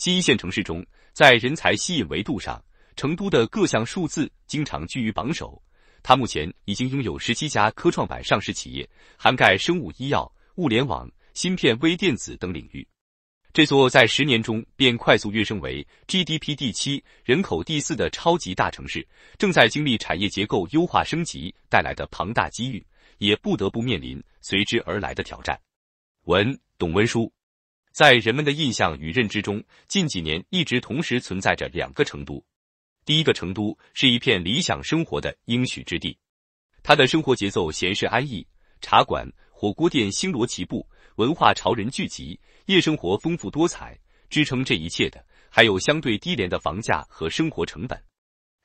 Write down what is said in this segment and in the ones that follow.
新一线城市中，在人才吸引维度上，成都的各项数字经常居于榜首。它目前已经拥有十七家科创板上市企业，涵盖生物医药、物联网、芯片、微电子等领域。这座在十年中便快速跃升为 GDP 第七、人口第四的超级大城市，正在经历产业结构优化升级带来的庞大机遇，也不得不面临随之而来的挑战。文，董文书。在人们的印象与认知中，近几年一直同时存在着两个成都。第一个成都是一片理想生活的应许之地，它的生活节奏闲适安逸，茶馆、火锅店星罗棋布，文化潮人聚集，夜生活丰富多彩。支撑这一切的还有相对低廉的房价和生活成本。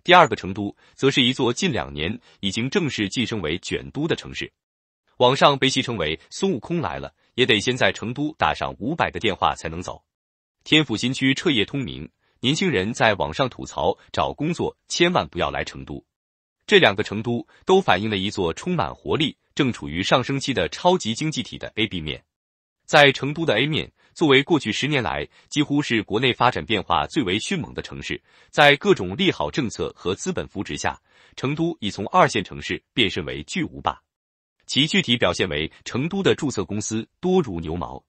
第二个成都则是一座近两年已经正式晋升为“卷都”的城市，网上被戏称为“孙悟空来了”。也得先在成都打上五百个电话才能走。天府新区彻夜通明，年轻人在网上吐槽找工作千万不要来成都。这两个成都都反映了一座充满活力、正处于上升期的超级经济体的 A、B 面。在成都的 A 面，作为过去十年来几乎是国内发展变化最为迅猛的城市，在各种利好政策和资本扶持下，成都已从二线城市变身为巨无霸。其具体表现为，成都的注册公司多如牛毛。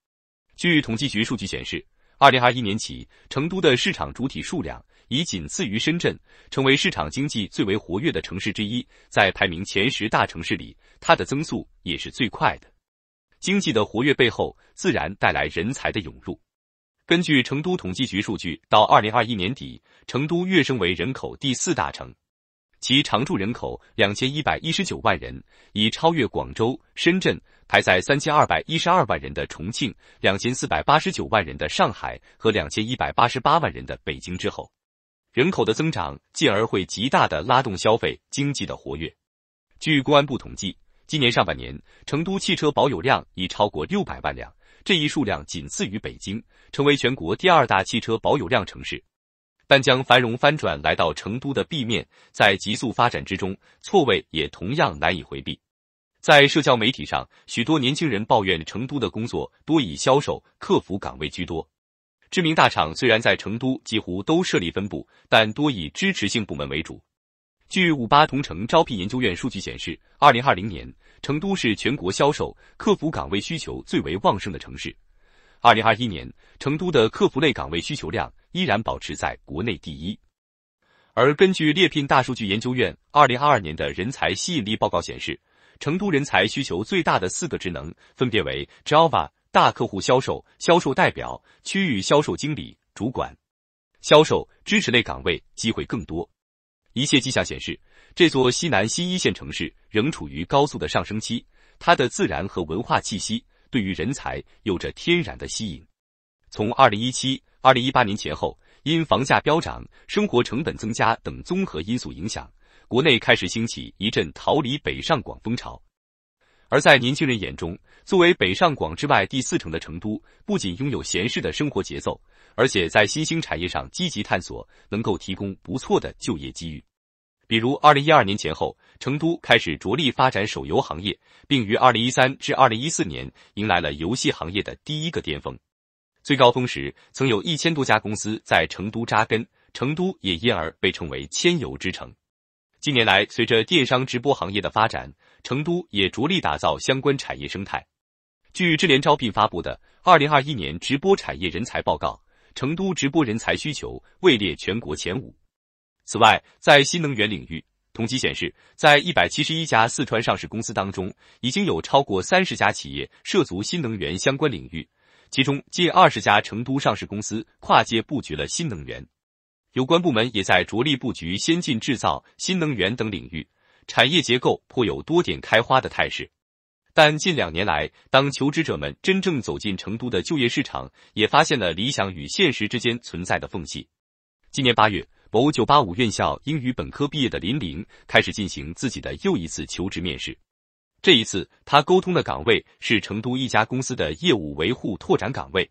据统计局数据显示，二零二一年起，成都的市场主体数量已仅次于深圳，成为市场经济最为活跃的城市之一。在排名前十大城市里，它的增速也是最快的。经济的活跃背后，自然带来人才的涌入。根据成都统计局数据，到二零二一年底，成都跃升为人口第四大城。其常住人口两千一百一十九万人，已超越广州、深圳，排在三千二百一十二万人的重庆、两千四百八十九万人的上海和两千一百八十八万人的北京之后。人口的增长，进而会极大的拉动消费经济的活跃。据公安部统计，今年上半年，成都汽车保有量已超过六百万辆，这一数量仅次于北京，成为全国第二大汽车保有量城市。但将繁荣翻转来到成都的 B 面，在急速发展之中，错位也同样难以回避。在社交媒体上，许多年轻人抱怨成都的工作多以销售、客服岗位居多。知名大厂虽然在成都几乎都设立分部，但多以支持性部门为主。据五八同城招聘研究院数据显示，二零二零年，成都是全国销售、客服岗位需求最为旺盛的城市。二零二一年，成都的客服类岗位需求量。依然保持在国内第一。而根据猎聘大数据研究院二零二二年的人才吸引力报告，显示成都人才需求最大的四个职能分别为 Java、大客户销售、销售代表、区域销售经理、主管、销售支持类岗位机会更多。一切迹象显示，这座西南新一线城市仍处于高速的上升期，它的自然和文化气息对于人才有着天然的吸引。从二零一七。二零一八年前后，因房价飙涨、生活成本增加等综合因素影响，国内开始兴起一阵逃离北上广风潮。而在年轻人眼中，作为北上广之外第四城的成都，不仅拥有闲适的生活节奏，而且在新兴产业上积极探索，能够提供不错的就业机遇。比如，二零一二年前后，成都开始着力发展手游行业，并于二零一三至二零一四年迎来了游戏行业的第一个巅峰。最高峰时，曾有一千多家公司在成都扎根，成都也因而被称为“千游之城”。近年来，随着电商直播行业的发展，成都也着力打造相关产业生态。据智联招聘发布的《二零二一年直播产业人才报告》，成都直播人才需求位列全国前五。此外，在新能源领域，统计显示，在一百七十一家四川上市公司当中，已经有超过三十家企业涉足新能源相关领域。其中近二十家成都上市公司跨界布局了新能源，有关部门也在着力布局先进制造、新能源等领域，产业结构颇有多点开花的态势。但近两年来，当求职者们真正走进成都的就业市场，也发现了理想与现实之间存在的缝隙。今年八月，某九八五院校英语本科毕业的林玲开始进行自己的又一次求职面试。这一次，他沟通的岗位是成都一家公司的业务维护拓展岗位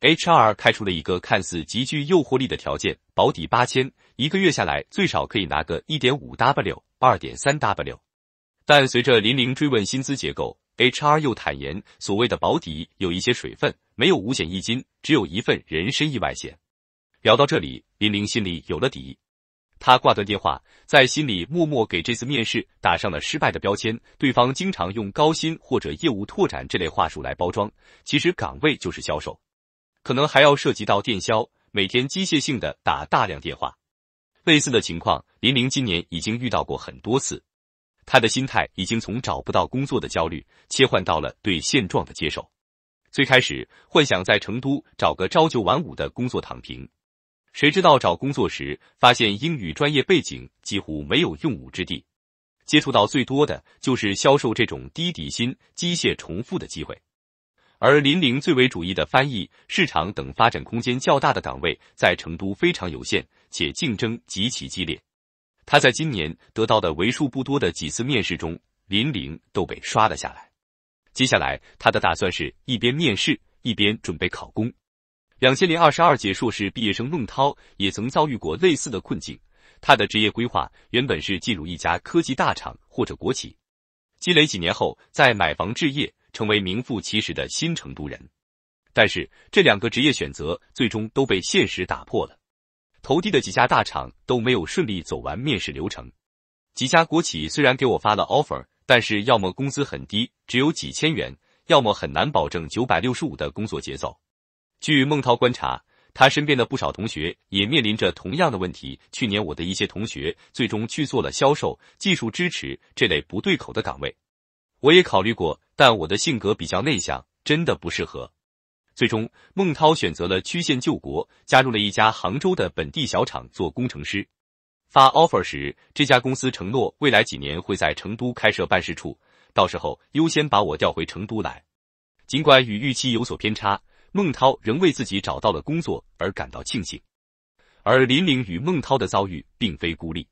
，HR 开出了一个看似极具诱惑力的条件，保底八千，一个月下来最少可以拿个一点五 W、二点三 W。但随着林玲追问薪资结构，HR 又坦言，所谓的保底有一些水分，没有五险一金，只有一份人身意外险。聊到这里，林玲心里有了底。他挂断电话，在心里默默给这次面试打上了失败的标签。对方经常用高薪或者业务拓展这类话术来包装，其实岗位就是销售，可能还要涉及到电销，每天机械性的打大量电话。类似的情况，林林今年已经遇到过很多次。他的心态已经从找不到工作的焦虑，切换到了对现状的接受。最开始幻想在成都找个朝九晚五的工作躺平。谁知道找工作时发现英语专业背景几乎没有用武之地，接触到最多的就是销售这种低底薪、机械重复的机会。而林玲最为注意的翻译、市场等发展空间较大的岗位，在成都非常有限，且竞争极其激烈。他在今年得到的为数不多的几次面试中，林玲都被刷了下来。接下来，他的打算是一边面试一边准备考公。两千零二十二届硕士毕业生孟涛也曾遭遇过类似的困境。他的职业规划原本是进入一家科技大厂或者国企，积累几年后再买房置业，成为名副其实的新成都人。但是这两个职业选择最终都被现实打破了。投递的几家大厂都没有顺利走完面试流程，几家国企虽然给我发了 offer，但是要么工资很低，只有几千元，要么很难保证九百六十五的工作节奏。据孟涛观察，他身边的不少同学也面临着同样的问题。去年我的一些同学最终去做了销售、技术支持这类不对口的岗位。我也考虑过，但我的性格比较内向，真的不适合。最终，孟涛选择了曲线救国，加入了一家杭州的本地小厂做工程师。发 offer 时，这家公司承诺未来几年会在成都开设办事处，到时候优先把我调回成都来。尽管与预期有所偏差。孟涛仍为自己找到了工作而感到庆幸，而林玲与孟涛的遭遇并非孤立。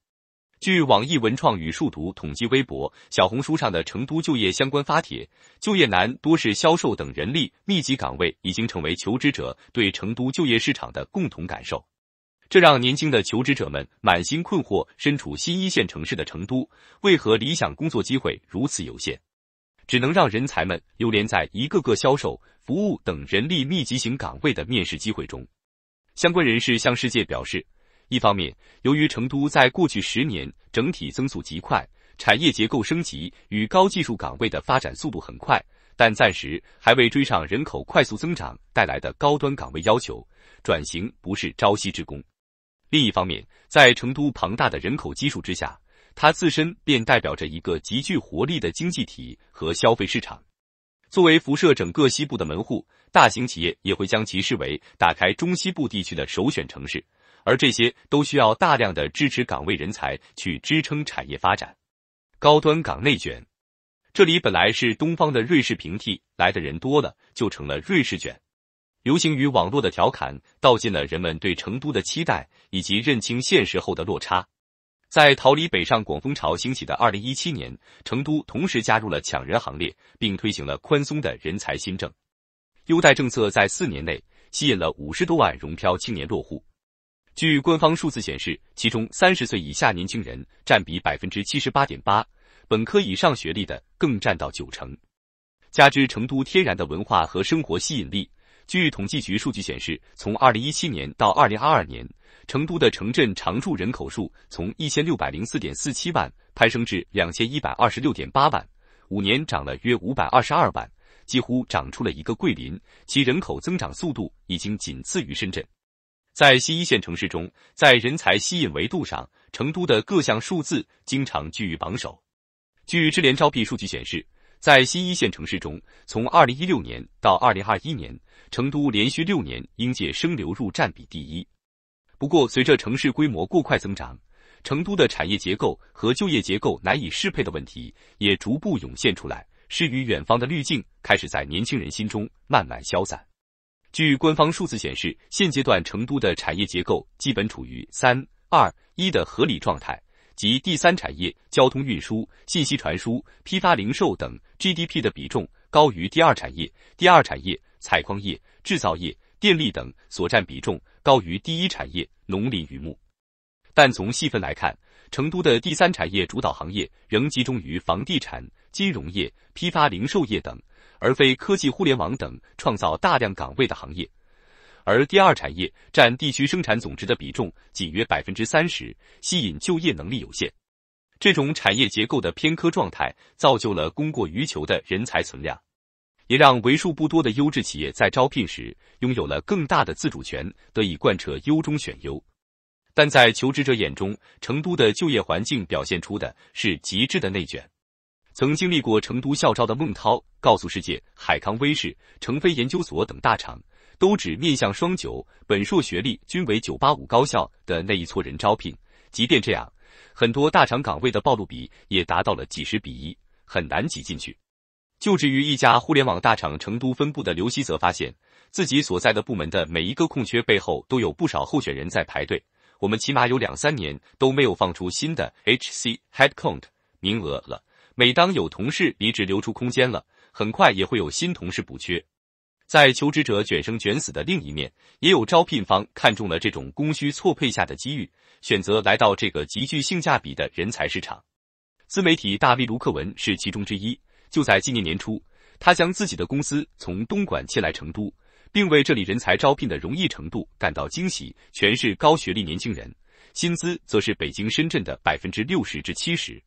据网易文创与数读统计，微博、小红书上的成都就业相关发帖，就业难多是销售等人力密集岗位，已经成为求职者对成都就业市场的共同感受。这让年轻的求职者们满心困惑：身处新一线城市的成都，为何理想工作机会如此有限，只能让人才们流连在一个个销售？服务等人力密集型岗位的面试机会中，相关人士向世界表示，一方面，由于成都在过去十年整体增速极快，产业结构升级与高技术岗位的发展速度很快，但暂时还未追上人口快速增长带来的高端岗位要求，转型不是朝夕之功。另一方面，在成都庞大的人口基数之下，它自身便代表着一个极具活力的经济体和消费市场。作为辐射整个西部的门户，大型企业也会将其视为打开中西部地区的首选城市，而这些都需要大量的支持岗位人才去支撑产业发展。高端岗内卷，这里本来是东方的瑞士平替，来的人多了，就成了瑞士卷。流行于网络的调侃，道尽了人们对成都的期待以及认清现实后的落差。在逃离北上广风潮兴起的2017年，成都同时加入了抢人行列，并推行了宽松的人才新政，优待政策在四年内吸引了五十多万融漂青年落户。据官方数字显示，其中三十岁以下年轻人占比百分之七十八点八，本科以上学历的更占到九成。加之成都天然的文化和生活吸引力，据统计局数据显示，从2017年到2022年。成都的城镇常住人口数从一千六百零四点四七万攀升至两千一百二十六点八万，五年涨了约五百二十二万，几乎长出了一个桂林。其人口增长速度已经仅次于深圳。在新一线城市中，在人才吸引维度上，成都的各项数字经常居于榜首。据智联招聘数据显示，在新一线城市中，从二零一六年到二零二一年，成都连续六年应届生流入占比第一。不过，随着城市规模过快增长，成都的产业结构和就业结构难以适配的问题也逐步涌现出来，诗与远方的滤镜开始在年轻人心中慢慢消散。据官方数字显示，现阶段成都的产业结构基本处于三二一的合理状态，即第三产业（交通运输、信息传输、批发零售等 ）GDP 的比重高于第二产业，第二产业（采矿业、制造业）。电力等所占比重高于第一产业农林渔牧，但从细分来看，成都的第三产业主导行业仍集中于房地产、金融业、批发零售业等，而非科技、互联网等创造大量岗位的行业。而第二产业占地区生产总值的比重仅约百分之三十，吸引就业能力有限。这种产业结构的偏科状态，造就了供过于求的人才存量。也让为数不多的优质企业在招聘时拥有了更大的自主权，得以贯彻优中选优。但在求职者眼中，成都的就业环境表现出的是极致的内卷。曾经历过成都校招的孟涛告诉世界，海康威视、成飞研究所等大厂都只面向双九本硕学历均为九八五高校的那一撮人招聘。即便这样，很多大厂岗位的暴露比也达到了几十比一，很难挤进去。就职于一家互联网大厂成都分部的刘希泽发现自己所在的部门的每一个空缺背后都有不少候选人在排队。我们起码有两三年都没有放出新的 H C Headcount 名额了。每当有同事离职留出空间了，很快也会有新同事补缺。在求职者卷生卷死的另一面，也有招聘方看中了这种供需错配下的机遇，选择来到这个极具性价比的人才市场。自媒体大 V 卢克文是其中之一。就在今年年初，他将自己的公司从东莞迁来成都，并为这里人才招聘的容易程度感到惊喜。全是高学历年轻人，薪资则是北京、深圳的百分之六十至七十。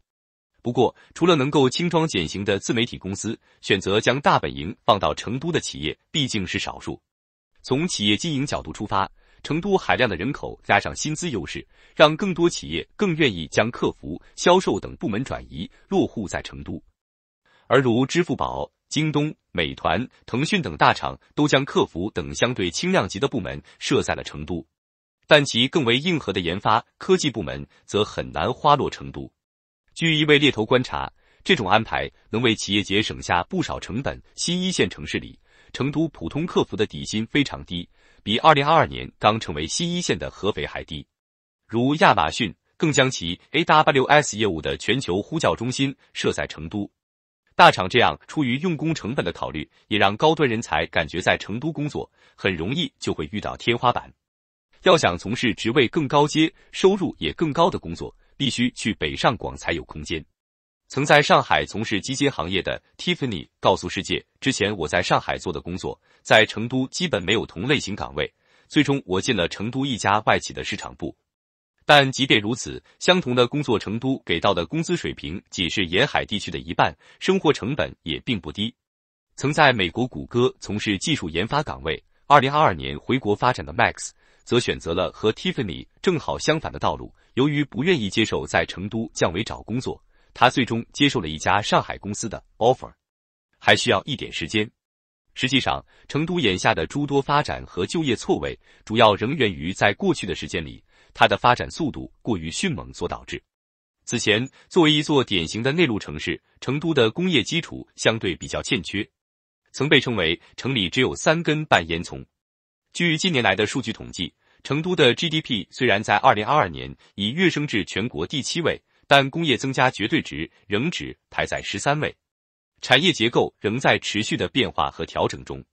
不过，除了能够轻装简行的自媒体公司，选择将大本营放到成都的企业毕竟是少数。从企业经营角度出发，成都海量的人口加上薪资优势，让更多企业更愿意将客服、销售等部门转移落户在成都。而如支付宝、京东、美团、腾讯等大厂都将客服等相对轻量级的部门设在了成都，但其更为硬核的研发科技部门则很难花落成都。据一位猎头观察，这种安排能为企业节省下不少成本。新一线城市里，成都普通客服的底薪非常低，比二零二二年刚成为新一线的合肥还低。如亚马逊更将其 AWS 业务的全球呼叫中心设在成都。大厂这样，出于用工成本的考虑，也让高端人才感觉在成都工作很容易就会遇到天花板。要想从事职位更高阶、收入也更高的工作，必须去北上广才有空间。曾在上海从事基金行业的 Tiffany 告诉世界：“之前我在上海做的工作，在成都基本没有同类型岗位。最终我进了成都一家外企的市场部。”但即便如此，相同的工作，成都给到的工资水平仅是沿海地区的一半，生活成本也并不低。曾在美国谷歌从事技术研发岗位，二零二二年回国发展的 Max，则选择了和 Tiffany 正好相反的道路。由于不愿意接受在成都降维找工作，他最终接受了一家上海公司的 offer，还需要一点时间。实际上，成都眼下的诸多发展和就业错位，主要仍源于在过去的时间里。它的发展速度过于迅猛所导致。此前，作为一座典型的内陆城市，成都的工业基础相对比较欠缺，曾被称为“城里只有三根半烟囱”。据近年来的数据统计，成都的 GDP 虽然在二零二二年已跃升至全国第七位，但工业增加绝对值仍只排在十三位，产业结构仍在持续的变化和调整中。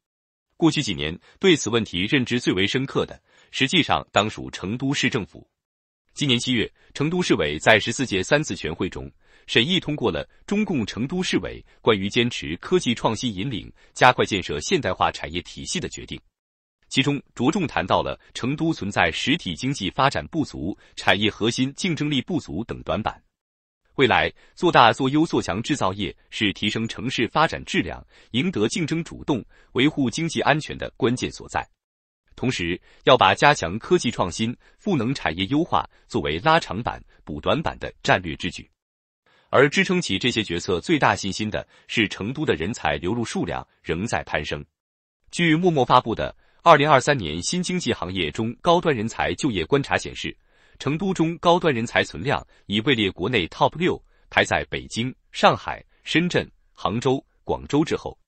过去几年，对此问题认知最为深刻的。实际上，当属成都市政府。今年七月，成都市委在十四届三次全会中审议通过了中共成都市委关于坚持科技创新引领，加快建设现代化产业体系的决定，其中着重谈到了成都存在实体经济发展不足、产业核心竞争力不足等短板。未来，做大、做优、做强制造业是提升城市发展质量、赢得竞争主动、维护经济安全的关键所在。同时，要把加强科技创新、赋能产业优化作为拉长板、补短板的战略之举。而支撑起这些决策最大信心的是成都的人才流入数量仍在攀升。据默默发布的《二零二三年新经济行业中高端人才就业观察》显示，成都中高端人才存量已位列国内 TOP 六，排在北京、上海、深圳、杭州、广州之后。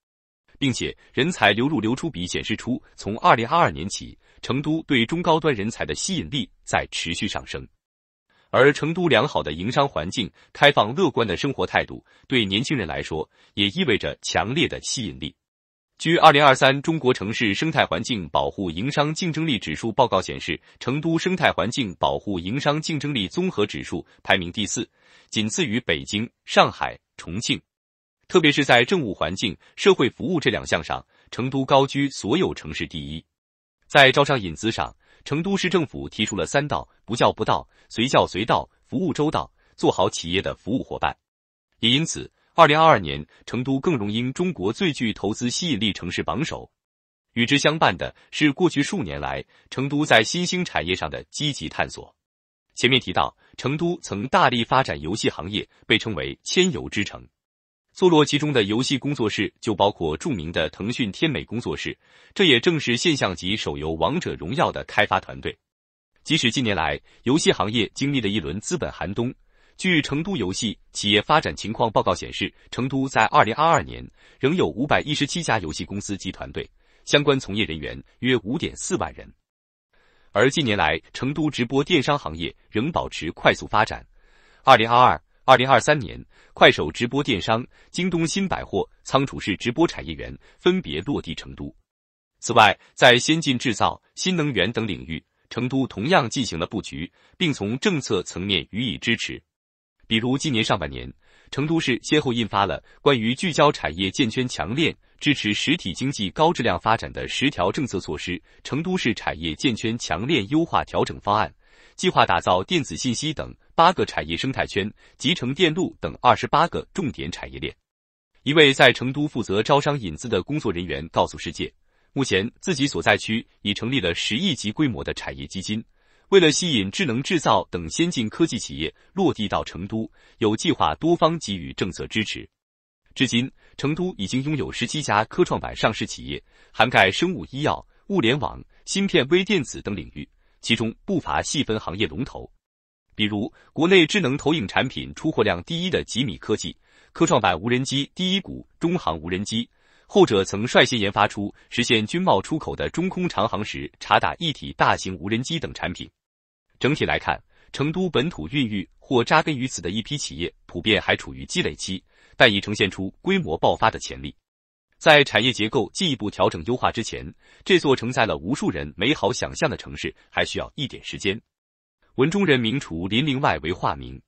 并且人才流入流出比显示出，从二零二二年起，成都对中高端人才的吸引力在持续上升。而成都良好的营商环境、开放乐观的生活态度，对年轻人来说也意味着强烈的吸引力。据二零二三中国城市生态环境保护营商竞争力指数报告显示，成都生态环境保护营商竞争力综合指数排名第四，仅次于北京、上海、重庆。特别是在政务环境、社会服务这两项上，成都高居所有城市第一。在招商引资上，成都市政府提出了“三到不叫不到、随叫随到、服务周到”，做好企业的服务伙伴。也因此，二零二二年成都更荣膺中国最具投资吸引力城市榜首。与之相伴的是，过去数年来，成都在新兴产业上的积极探索。前面提到，成都曾大力发展游戏行业，被称为“千游之城”。坐落其中的游戏工作室就包括著名的腾讯天美工作室，这也正是现象级手游《王者荣耀》的开发团队。即使近年来游戏行业经历了一轮资本寒冬，据《成都游戏企业发展情况报告》显示，成都在二零二二年仍有五百一十七家游戏公司及团队，相关从业人员约五点四万人。而近年来，成都直播电商行业仍保持快速发展。二零二二二零二三年，快手直播电商、京东新百货、仓储式直播产业园分别落地成都。此外，在先进制造、新能源等领域，成都同样进行了布局，并从政策层面予以支持。比如，今年上半年，成都市先后印发了关于聚焦产业建圈强链、支持实体经济高质量发展的十条政策措施，成都市产业建圈强链优化调整方案。计划打造电子信息等八个产业生态圈，集成电路等二十八个重点产业链。一位在成都负责招商引资的工作人员告诉世界，目前自己所在区已成立了十亿级规模的产业基金。为了吸引智能制造等先进科技企业落地到成都，有计划多方给予政策支持。至今，成都已经拥有十七家科创板上市企业，涵盖生物医药、物联网、芯片、微电子等领域。其中不乏细分行业龙头，比如国内智能投影产品出货量第一的吉米科技，科创板无人机第一股中航无人机，后者曾率先研发出实现军贸出口的中空长航时察打一体大型无人机等产品。整体来看，成都本土孕育或扎根于此的一批企业，普遍还处于积累期，但已呈现出规模爆发的潜力。在产业结构进一步调整优化之前，这座承载了无数人美好想象的城市，还需要一点时间。文中，人名除林林外为化名。